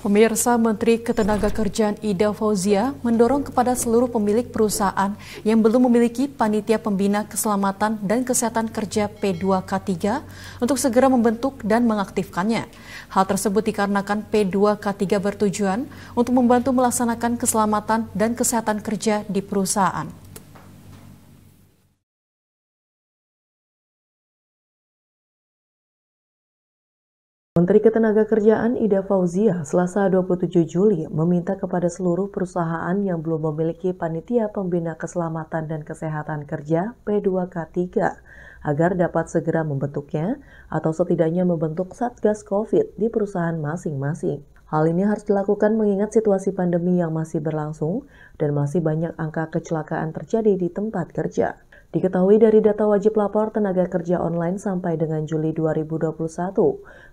Pemirsa Menteri Ketenagakerjaan Ida Fauzia mendorong kepada seluruh pemilik perusahaan yang belum memiliki panitia pembina keselamatan dan kesehatan kerja P2K3 untuk segera membentuk dan mengaktifkannya. Hal tersebut dikarenakan P2K3 bertujuan untuk membantu melaksanakan keselamatan dan kesehatan kerja di perusahaan. Menteri Ketenagakerjaan Ida Fauzia Selasa 27 Juli meminta kepada seluruh perusahaan yang belum memiliki panitia pembina keselamatan dan kesehatan kerja P2K3 agar dapat segera membentuknya atau setidaknya membentuk Satgas Covid di perusahaan masing-masing. Hal ini harus dilakukan mengingat situasi pandemi yang masih berlangsung dan masih banyak angka kecelakaan terjadi di tempat kerja. Diketahui dari data wajib lapor tenaga kerja online sampai dengan Juli 2021,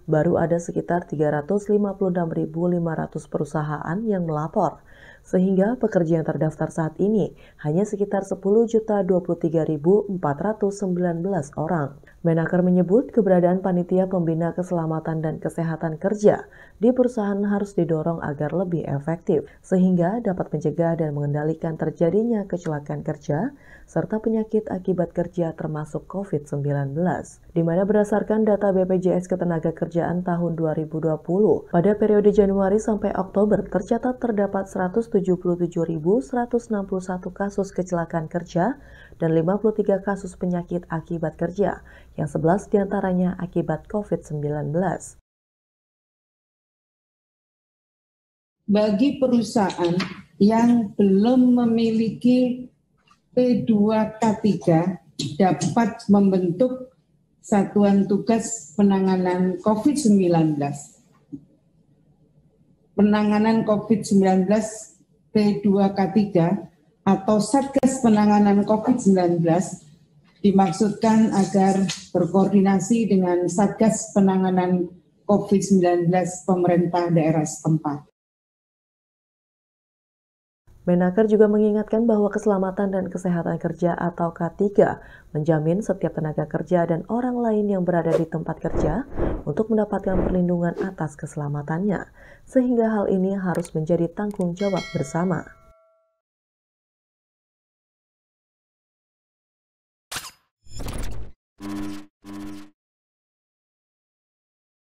baru ada sekitar 356.500 perusahaan yang melapor, sehingga pekerja yang terdaftar saat ini hanya sekitar 10.023.419 orang. Menaker menyebut keberadaan panitia pembina keselamatan dan kesehatan kerja di perusahaan harus didorong agar lebih efektif, sehingga dapat mencegah dan mengendalikan terjadinya kecelakaan kerja serta penyakit akibat kerja termasuk COVID-19. Di mana berdasarkan data BPJS Ketenagakerjaan tahun 2020, pada periode Januari sampai Oktober tercatat terdapat 177.161 kasus kecelakaan kerja dan 53 kasus penyakit akibat kerja, yang 11 diantaranya akibat COVID-19. Bagi perusahaan yang belum memiliki P2K3 dapat membentuk Satuan Tugas Penanganan COVID-19. Penanganan COVID-19 P2K3 atau Satgas Penanganan COVID-19 dimaksudkan agar berkoordinasi dengan Satgas Penanganan COVID-19 pemerintah daerah setempat. Menaker juga mengingatkan bahwa keselamatan dan kesehatan kerja atau K3 menjamin setiap tenaga kerja dan orang lain yang berada di tempat kerja untuk mendapatkan perlindungan atas keselamatannya, sehingga hal ini harus menjadi tanggung jawab bersama. うん。